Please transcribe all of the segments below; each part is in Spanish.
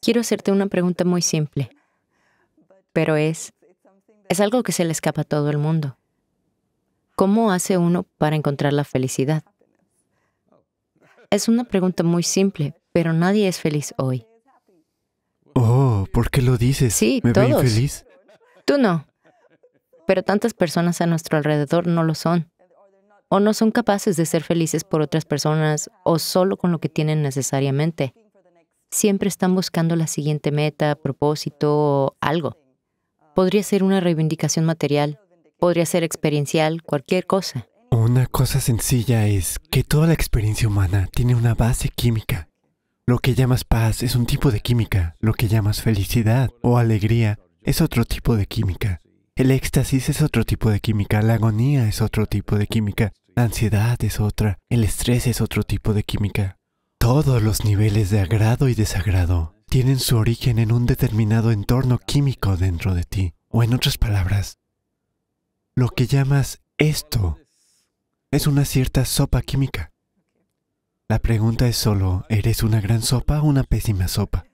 Quiero hacerte una pregunta muy simple, pero es, es algo que se le escapa a todo el mundo. ¿Cómo hace uno para encontrar la felicidad? Es una pregunta muy simple, pero nadie es feliz hoy. Oh, ¿por qué lo dices? Sí, ¿Me todos. feliz? Tú no. Pero tantas personas a nuestro alrededor no lo son. O no son capaces de ser felices por otras personas o solo con lo que tienen necesariamente siempre están buscando la siguiente meta, propósito, o algo. Podría ser una reivindicación material, podría ser experiencial, cualquier cosa. Una cosa sencilla es que toda la experiencia humana tiene una base química. Lo que llamas paz es un tipo de química, lo que llamas felicidad o alegría es otro tipo de química. El éxtasis es otro tipo de química, la agonía es otro tipo de química, la ansiedad es otra, el estrés es otro tipo de química. Todos los niveles de agrado y desagrado tienen su origen en un determinado entorno químico dentro de ti, o en otras palabras, lo que llamas esto es una cierta sopa química. La pregunta es solo, ¿eres una gran sopa o una pésima sopa?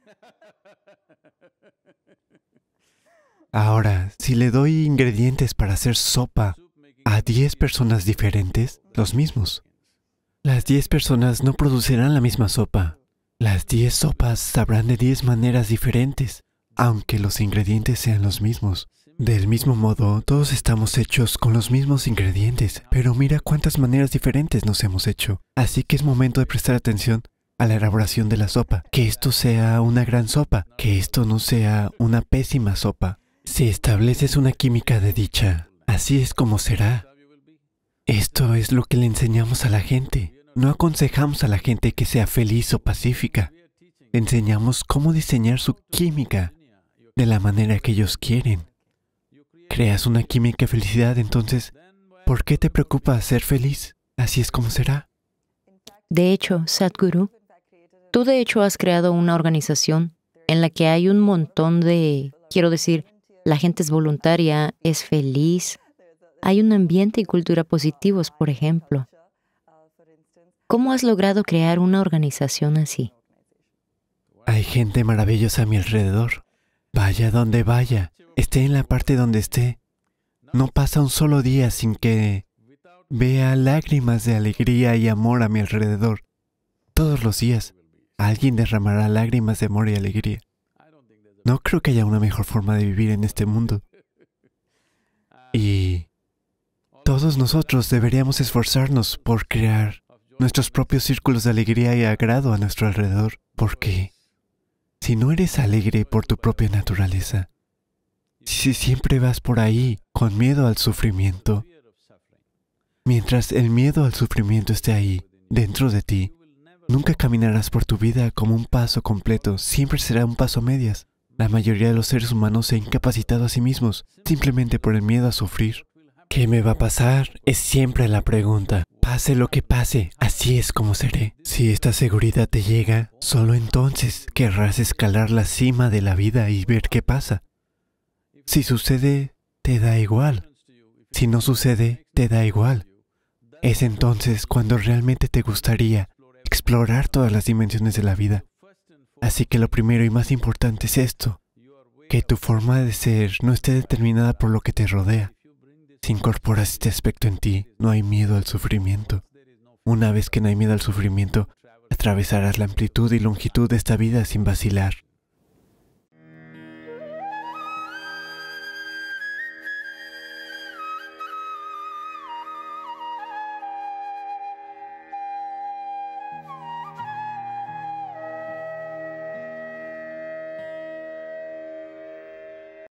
Ahora, si le doy ingredientes para hacer sopa a 10 personas diferentes, los mismos, las 10 personas no producirán la misma sopa. Las 10 sopas sabrán de 10 maneras diferentes, aunque los ingredientes sean los mismos. Del mismo modo, todos estamos hechos con los mismos ingredientes, pero mira cuántas maneras diferentes nos hemos hecho. Así que es momento de prestar atención a la elaboración de la sopa. Que esto sea una gran sopa, que esto no sea una pésima sopa. Si estableces una química de dicha, así es como será. Esto es lo que le enseñamos a la gente. No aconsejamos a la gente que sea feliz o pacífica. enseñamos cómo diseñar su química de la manera que ellos quieren. Creas una química de felicidad, entonces, ¿por qué te preocupa ser feliz? Así es como será. De hecho, Sadhguru, tú de hecho has creado una organización en la que hay un montón de, quiero decir, la gente es voluntaria, es feliz, hay un ambiente y cultura positivos, por ejemplo. ¿Cómo has logrado crear una organización así? Hay gente maravillosa a mi alrededor. Vaya donde vaya, esté en la parte donde esté. No pasa un solo día sin que vea lágrimas de alegría y amor a mi alrededor. Todos los días alguien derramará lágrimas de amor y alegría. No creo que haya una mejor forma de vivir en este mundo. Y todos nosotros deberíamos esforzarnos por crear nuestros propios círculos de alegría y agrado a nuestro alrededor, porque si no eres alegre por tu propia naturaleza, si siempre vas por ahí con miedo al sufrimiento, mientras el miedo al sufrimiento esté ahí, dentro de ti, nunca caminarás por tu vida como un paso completo, siempre será un paso a medias. La mayoría de los seres humanos se han incapacitado a sí mismos simplemente por el miedo a sufrir. ¿Qué me va a pasar? Es siempre la pregunta. Pase lo que pase, así es como seré. Si esta seguridad te llega, solo entonces querrás escalar la cima de la vida y ver qué pasa. Si sucede, te da igual. Si no sucede, te da igual. Es entonces cuando realmente te gustaría explorar todas las dimensiones de la vida. Así que lo primero y más importante es esto, que tu forma de ser no esté determinada por lo que te rodea. Si incorporas este aspecto en ti, no hay miedo al sufrimiento. Una vez que no hay miedo al sufrimiento, atravesarás la amplitud y longitud de esta vida sin vacilar.